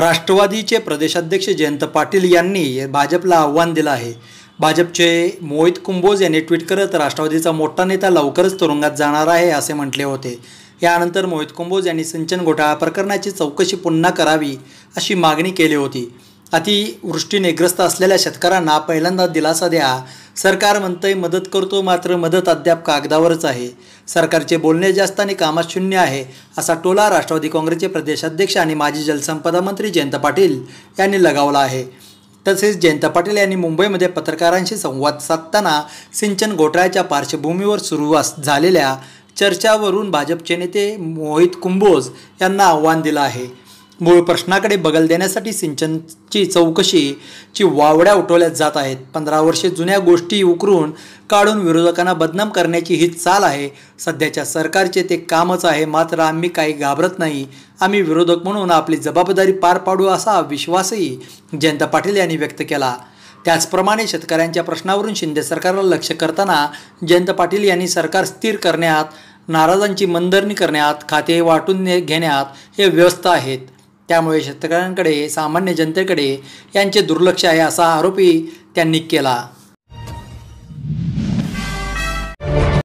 राष्ट्रवादीचे प्रदेशाध्यक्ष जयंत पाटील यांनी भाजपला आव्हान दिलं आहे भाजपचे मोहित कुंभोज यांनी ट्विट करत राष्ट्रवादीचा मोठा नेता लवकरच तुरुंगात जाणार आहे असे म्हटले होते यानंतर मोहित कुंभोज यांनी सिंचन घोटाळा प्रकरणाची चौकशी पुन्हा करावी अशी मागणी केली होती अतिवृष्टीने ग्रस्त असलेल्या शेतकऱ्यांना पहिल्यांदा दिलासा द्या सरकार म्हणतंय मदत करतो मात्र मदत अद्याप कागदावरच आहे सरकारचे बोलणे जास्त आणि कामात शून्य आहे असा टोला राष्ट्रवादी काँग्रेसचे प्रदेशाध्यक्ष आणि माजी जलसंपदा मंत्री जयंत पाटील यांनी लगावला आहे तसेच जयंत पाटील यांनी मुंबईमध्ये पत्रकारांशी संवाद साधताना सिंचन घोटाळ्याच्या पार्श्वभूमीवर सुरू झालेल्या चर्चावरून भाजपचे नेते मोहित कुंभोज यांना आव्हान दिलं आहे मूळ प्रश्नाकडे बगल देण्यासाठी सिंचनची चौकशीची वावड्या उठवल्या जात आहेत पंधरा वर्षे जुन्या गोष्टी उकरून काढून विरोधकांना बदनाम करण्याची ही चाल आहे सध्याच्या सरकारचे ते कामच आहे मात्र आम्ही काही घाबरत नाही आम्ही विरोधक म्हणून आपली जबाबदारी पार पाडू असा विश्वासही जयंत पाटील यांनी व्यक्त केला त्याचप्रमाणे शेतकऱ्यांच्या प्रश्नावरून शिंदे सरकारला लक्ष करताना जयंत पाटील यांनी सरकार स्थिर करण्यात नाराजांची मंदरणी करण्यात खाते वाटून घेण्यात हे व्यस्त आहेत त्यामुळे शेतकऱ्यांकडे सामान्य जनतेकडे यांचे दुर्लक्ष आहे असा आरोपही त्यांनी केला